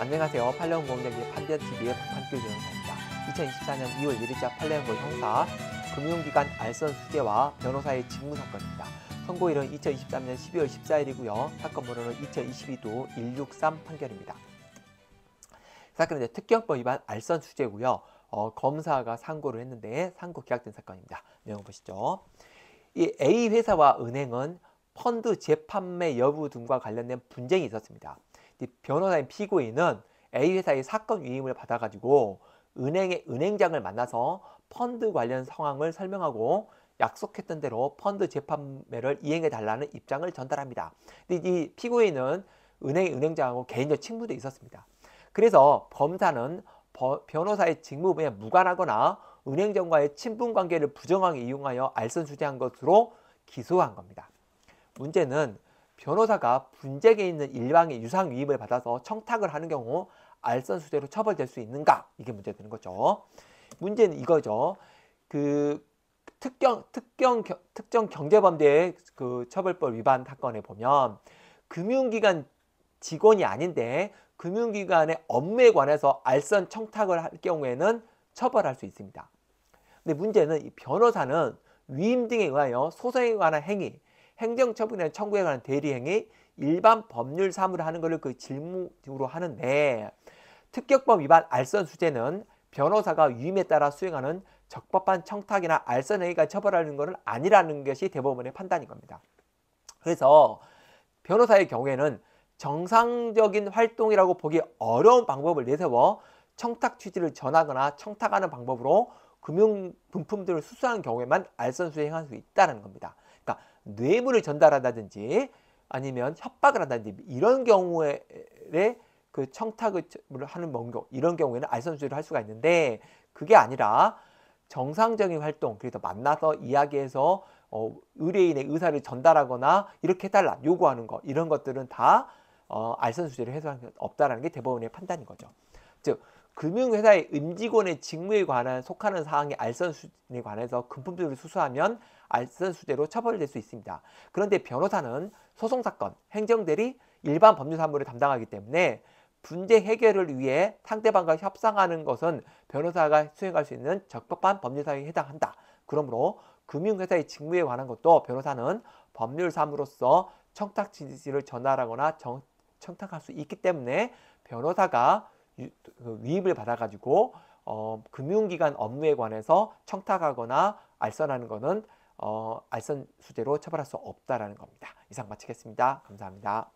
안녕하세요. 팔레온공작의 판디아TV의 박한규 변호사입니다. 2024년 2월 1일자 팔레온고 형사, 금융기관 알선 수재와 변호사의 직무사건입니다. 선고일은 2023년 12월 14일이고요. 사건 번호는 2022도 163 판결입니다. 사건은 이제 특경법 위반 알선 수재고요. 어, 검사가 상고를 했는데 상고 기각된 사건입니다. 내용 보시죠. 이 A 회사와 은행은 펀드 재판매 여부 등과 관련된 분쟁이 있었습니다. 변호사인 피고인은 A 회사의 사건 위임을 받아가지고 은행의 은행장을 만나서 펀드 관련 상황을 설명하고 약속했던 대로 펀드 재판매를 이행해 달라는 입장을 전달합니다. 근데 이 피고인은 은행의 은행장하고 개인적 친분도 있었습니다. 그래서 검사는 버, 변호사의 직무 분야 무관하거나 은행장과의 친분 관계를 부정하게 이용하여 알선수재한 것으로 기소한 겁니다. 문제는 변호사가 분쟁에 있는 일방의 유상 위임을 받아서 청탁을 하는 경우 알선 수재로 처벌될 수 있는가 이게 문제 되는 거죠. 문제는 이거죠. 그 특경 특경 특정 경제범죄 그 처벌법 위반 사건에 보면 금융기관 직원이 아닌데 금융기관의 업무에 관해서 알선 청탁을 할 경우에는 처벌할 수 있습니다. 근데 문제는 이 변호사는 위임 등에 의하여 소송에 관한 행위 행정처분이나 청구에 관한 대리행위 일반 법률 사무를 하는 것을 그 질문으로 하는데 특격법 위반 알선 수재는 변호사가 위임에 따라 수행하는 적법한 청탁이나 알선 행위가 처벌하는 것은 아니라는 것이 대법원의 판단인 겁니다. 그래서 변호사의 경우에는 정상적인 활동이라고 보기 어려운 방법을 내세워 청탁 취지를 전하거나 청탁하는 방법으로 금융 분품들을 수수한 경우에만 알선 수행할 수 있다는 겁니다. 그러니까 뇌물을 전달한다든지 아니면 협박을 한다든지 이런 경우에 그 청탁을 뭐 하는 뭔가 이런 경우에는 알선수를 할 수가 있는데 그게 아니라 정상적인 활동 그래서 만나서 이야기해서 어, 의뢰인의 의사를 전달하거나 이렇게 해달라 요구하는 거 이런 것들은 다 어, 알선수제를해소한게 없다라는 게 대법원의 판단인 거죠. 즉 금융회사의 임직원의 직무에 관한 속하는 사항의 알선수에 관해서 금품들을 수수하면 알선수재로 처벌될 수 있습니다. 그런데 변호사는 소송사건, 행정대리, 일반 법률사무를 담당하기 때문에 분제 해결을 위해 상대방과 협상하는 것은 변호사가 수행할 수 있는 적법한 법률사에 항 해당한다. 그러므로 금융회사의 직무에 관한 것도 변호사는 법률사무로서 청탁 지시를 전달하거나 정, 청탁할 수 있기 때문에 변호사가 그 위임을 받아가지고 어, 금융기관 업무에 관해서 청탁하거나 알선하는 것은 어, 알선 수재로 처벌할 수 없다라는 겁니다. 이상 마치겠습니다. 감사합니다.